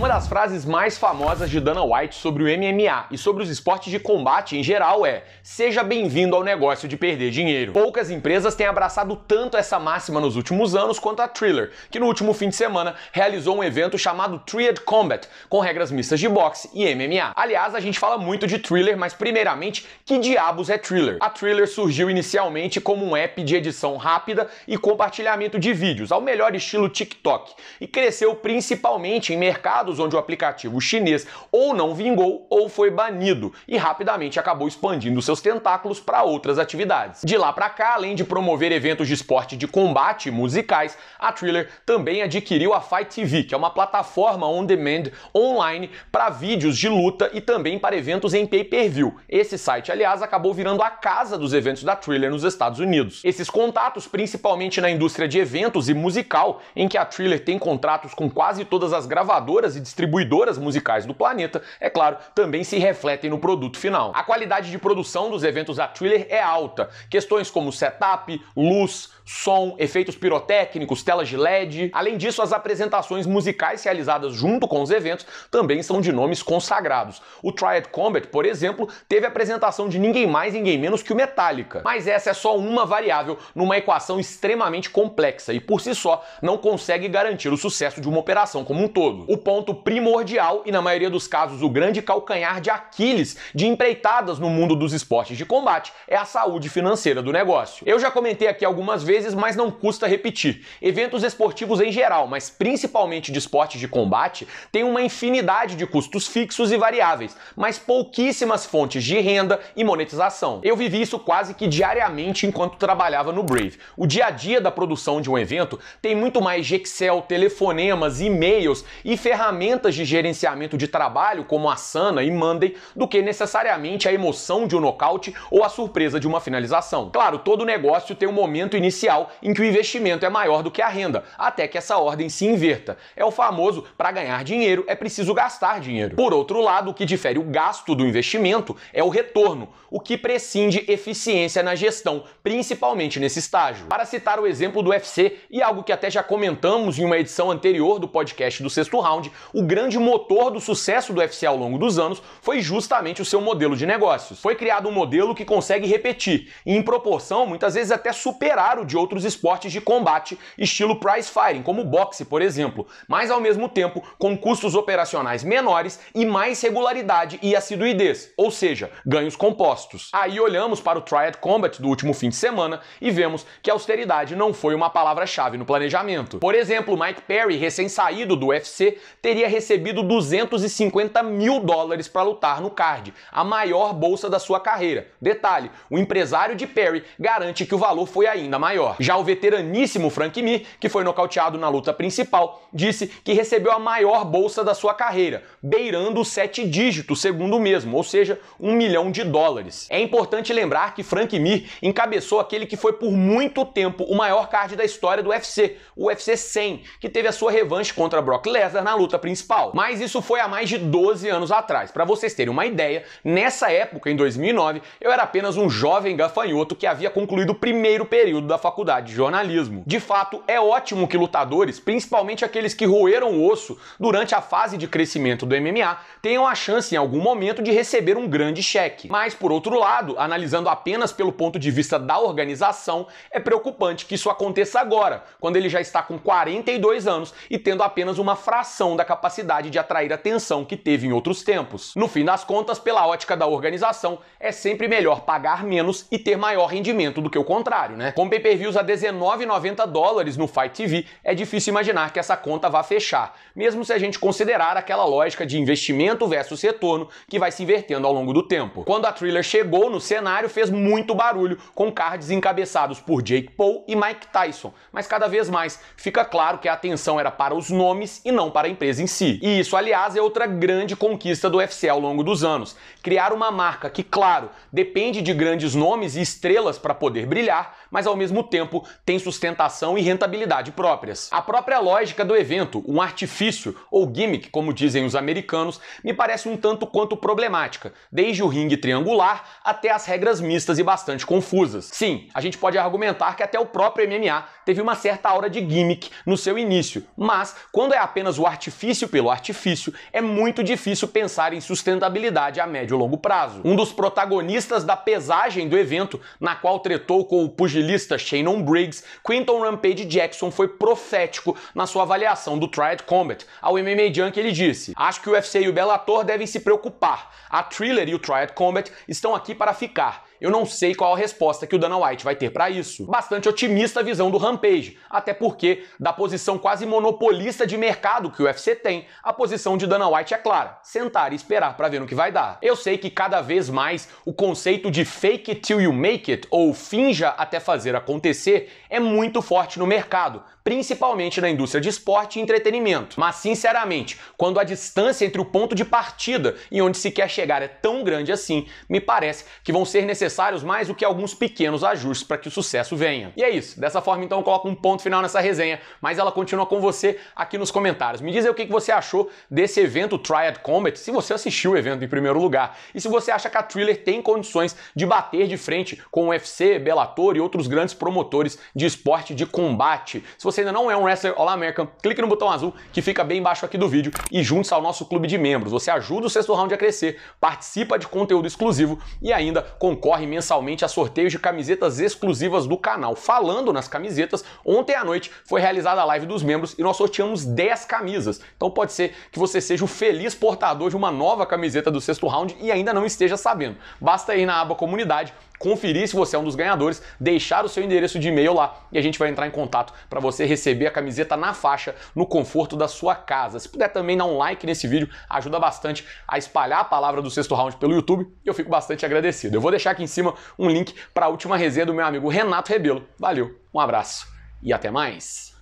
Uma das frases mais famosas de Dana White sobre o MMA e sobre os esportes de combate em geral é: seja bem-vindo ao negócio de perder dinheiro. Poucas empresas têm abraçado tanto essa máxima nos últimos anos quanto a Thriller, que no último fim de semana realizou um evento chamado Triad Combat, com regras mistas de boxe e MMA. Aliás, a gente fala muito de Thriller, mas primeiramente, que diabos é Thriller? A Thriller surgiu inicialmente como um app de edição rápida e compartilhamento de vídeos, ao melhor estilo TikTok, e cresceu principalmente em mercados mercados onde o aplicativo chinês ou não vingou ou foi banido e rapidamente acabou expandindo seus tentáculos para outras atividades. De lá para cá, além de promover eventos de esporte de combate musicais, a Thriller também adquiriu a Fight TV, que é uma plataforma on demand online para vídeos de luta e também para eventos em pay-per-view. Esse site, aliás, acabou virando a casa dos eventos da Thriller nos Estados Unidos. Esses contatos, principalmente na indústria de eventos e musical, em que a Thriller tem contratos com quase todas as gravadoras distribuidoras musicais do planeta, é claro, também se refletem no produto final. A qualidade de produção dos eventos da Thriller é alta. Questões como setup, luz, som, efeitos pirotécnicos, telas de LED. Além disso, as apresentações musicais realizadas junto com os eventos também são de nomes consagrados. O Triad Combat, por exemplo, teve apresentação de ninguém mais, ninguém menos que o Metallica. Mas essa é só uma variável numa equação extremamente complexa e por si só não consegue garantir o sucesso de uma operação como um todo. O ponto ponto primordial e, na maioria dos casos, o grande calcanhar de Aquiles de empreitadas no mundo dos esportes de combate é a saúde financeira do negócio. Eu já comentei aqui algumas vezes, mas não custa repetir. Eventos esportivos em geral, mas principalmente de esportes de combate, têm uma infinidade de custos fixos e variáveis, mas pouquíssimas fontes de renda e monetização. Eu vivi isso quase que diariamente enquanto trabalhava no Brave. O dia a dia da produção de um evento tem muito mais de Excel, telefonemas, e-mails e ferramentas ferramentas de gerenciamento de trabalho, como a Sana e Monday, do que necessariamente a emoção de um nocaute ou a surpresa de uma finalização. Claro, todo negócio tem um momento inicial em que o investimento é maior do que a renda, até que essa ordem se inverta. É o famoso para ganhar dinheiro é preciso gastar dinheiro. Por outro lado, o que difere o gasto do investimento é o retorno, o que prescinde eficiência na gestão, principalmente nesse estágio. Para citar o exemplo do UFC e algo que até já comentamos em uma edição anterior do podcast do sexto round, o grande motor do sucesso do UFC ao longo dos anos foi justamente o seu modelo de negócios. Foi criado um modelo que consegue repetir e, em proporção, muitas vezes até superar o de outros esportes de combate, estilo prize fighting, como boxe, por exemplo, mas ao mesmo tempo com custos operacionais menores e mais regularidade e assiduidez, ou seja, ganhos compostos. Aí olhamos para o Triad Combat do último fim de semana e vemos que austeridade não foi uma palavra-chave no planejamento. Por exemplo, Mike Perry, recém-saído do UFC, teria teria recebido 250 mil dólares para lutar no card, a maior bolsa da sua carreira. Detalhe: o empresário de Perry garante que o valor foi ainda maior. Já o veteraníssimo Frank Mir, que foi nocauteado na luta principal, disse que recebeu a maior bolsa da sua carreira, beirando os sete dígitos, segundo o mesmo, ou seja, um milhão de dólares. É importante lembrar que Frank Mir encabeçou aquele que foi por muito tempo o maior card da história do UFC, o UFC 100, que teve a sua revanche contra Brock Lesnar na luta principal. Mas isso foi há mais de 12 anos atrás. Para vocês terem uma ideia, nessa época, em 2009, eu era apenas um jovem gafanhoto que havia concluído o primeiro período da faculdade de jornalismo. De fato, é ótimo que lutadores, principalmente aqueles que roeram o osso durante a fase de crescimento do MMA, tenham a chance em algum momento de receber um grande cheque. Mas por outro lado, analisando apenas pelo ponto de vista da organização, é preocupante que isso aconteça agora, quando ele já está com 42 anos e tendo apenas uma fração da capacidade de atrair atenção que teve em outros tempos. No fim das contas, pela ótica da organização, é sempre melhor pagar menos e ter maior rendimento do que o contrário, né? Com pay-per-views a 19,90 dólares no Fight TV, é difícil imaginar que essa conta vá fechar, mesmo se a gente considerar aquela lógica de investimento versus retorno que vai se invertendo ao longo do tempo. Quando a Thriller chegou no cenário, fez muito barulho, com cards encabeçados por Jake Paul e Mike Tyson, mas cada vez mais fica claro que a atenção era para os nomes e não para a empresa em si. E isso, aliás, é outra grande conquista do UFC ao longo dos anos. Criar uma marca que, claro, depende de grandes nomes e estrelas para poder brilhar, mas ao mesmo tempo tem sustentação e rentabilidade próprias. A própria lógica do evento, um artifício ou gimmick, como dizem os americanos, me parece um tanto quanto problemática, desde o ringue triangular até as regras mistas e bastante confusas. Sim, a gente pode argumentar que até o próprio MMA teve uma certa aura de gimmick no seu início, mas quando é apenas o artifício artifício pelo artifício, é muito difícil pensar em sustentabilidade a médio e longo prazo. Um dos protagonistas da pesagem do evento, na qual tretou com o pugilista Shannon Briggs, Quinton Rampage Jackson foi profético na sua avaliação do Triad Combat. Ao MMA Junk ele disse: "Acho que o UFC e o Bellator devem se preocupar. A Thriller e o Triad Combat estão aqui para ficar." Eu não sei qual a resposta que o Dana White vai ter para isso. Bastante otimista a visão do Rampage, até porque da posição quase monopolista de mercado que o UFC tem, a posição de Dana White é clara: sentar e esperar para ver no que vai dar. Eu sei que cada vez mais o conceito de fake it till you make it ou finja até fazer acontecer é muito forte no mercado, principalmente na indústria de esporte e entretenimento. Mas, sinceramente, quando a distância entre o ponto de partida e onde se quer chegar é tão grande assim, me parece que vão ser necessários necessários mais do que alguns pequenos ajustes para que o sucesso venha. E é isso. Dessa forma, então, eu coloco um ponto final nessa resenha, mas ela continua com você aqui nos comentários. Me diz aí o que você achou desse evento Triad Combat, se você assistiu o evento em primeiro lugar, e se você acha que a Thriller tem condições de bater de frente com o UFC, Bellator e outros grandes promotores de esporte de combate. Se você ainda não é um wrestler All American, clique no botão azul que fica bem embaixo aqui do vídeo e junte-se ao nosso clube de membros. Você ajuda o sexto round a crescer, participa de conteúdo exclusivo e ainda concorre concorre mensalmente a sorteios de camisetas exclusivas do canal. Falando nas camisetas, ontem à noite foi realizada a live dos membros e nós sorteamos 10 camisas. Então pode ser que você seja o feliz portador de uma nova camiseta do sexto round e ainda não esteja sabendo. Basta ir na aba comunidade conferir se você é um dos ganhadores, deixar o seu endereço de e-mail lá e a gente vai entrar em contato para você receber a camiseta na faixa no conforto da sua casa. Se puder também dar um like nesse vídeo, ajuda bastante a espalhar a palavra do sexto round pelo YouTube e eu fico bastante agradecido. Eu vou deixar aqui em cima um link para a última resenha do meu amigo Renato Rebelo. Valeu, um abraço e até mais.